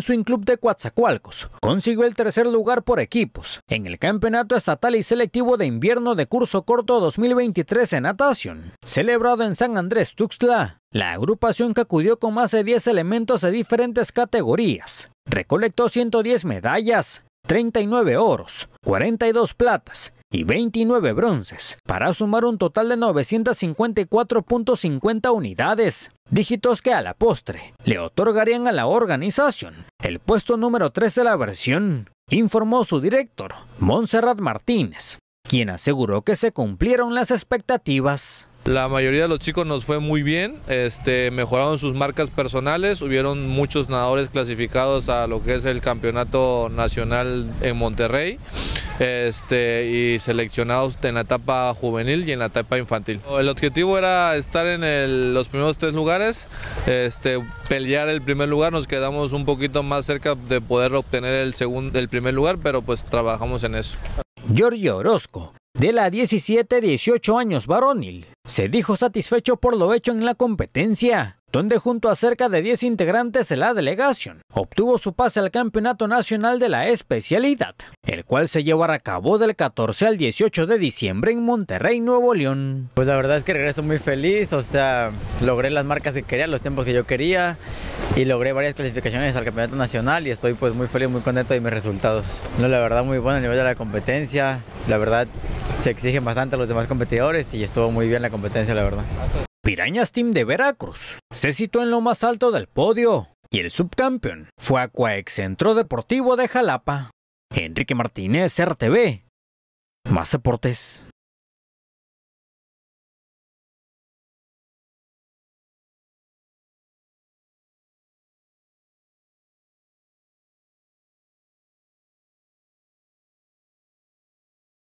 Swing Club de Coatzacoalcos consiguió el tercer lugar por equipos en el Campeonato Estatal y Selectivo de Invierno de Curso Corto 2023 en Natación, celebrado en San Andrés Tuxtla. La agrupación que acudió con más de 10 elementos de diferentes categorías recolectó 110 medallas, 39 oros, 42 platas y 29 bronces, para sumar un total de 954.50 unidades, dígitos que a la postre le otorgarían a la organización el puesto número 3 de la versión, informó su director, Montserrat Martínez, quien aseguró que se cumplieron las expectativas. La mayoría de los chicos nos fue muy bien, este, mejoraron sus marcas personales, hubieron muchos nadadores clasificados a lo que es el campeonato nacional en Monterrey este, y seleccionados en la etapa juvenil y en la etapa infantil. El objetivo era estar en los primeros tres lugares, este, pelear el primer lugar, nos quedamos un poquito más cerca de poder obtener el, segundo, el primer lugar, pero pues trabajamos en eso. Giorgio Orozco, de la 17-18 años varonil. Se dijo satisfecho por lo hecho en la competencia, donde junto a cerca de 10 integrantes de la delegación obtuvo su pase al Campeonato Nacional de la Especialidad, el cual se llevará a cabo del 14 al 18 de diciembre en Monterrey, Nuevo León. Pues la verdad es que regreso muy feliz, o sea, logré las marcas que quería, los tiempos que yo quería y logré varias clasificaciones al Campeonato Nacional y estoy pues muy feliz, muy contento de mis resultados. No, la verdad muy bueno a nivel de la competencia, la verdad se exigen bastante a los demás competidores y estuvo muy bien la competencia, la verdad. Pirañas Team de Veracruz se situó en lo más alto del podio y el subcampeón fue Aquaex Centro Deportivo de Jalapa. Enrique Martínez, RTV. Más aportes.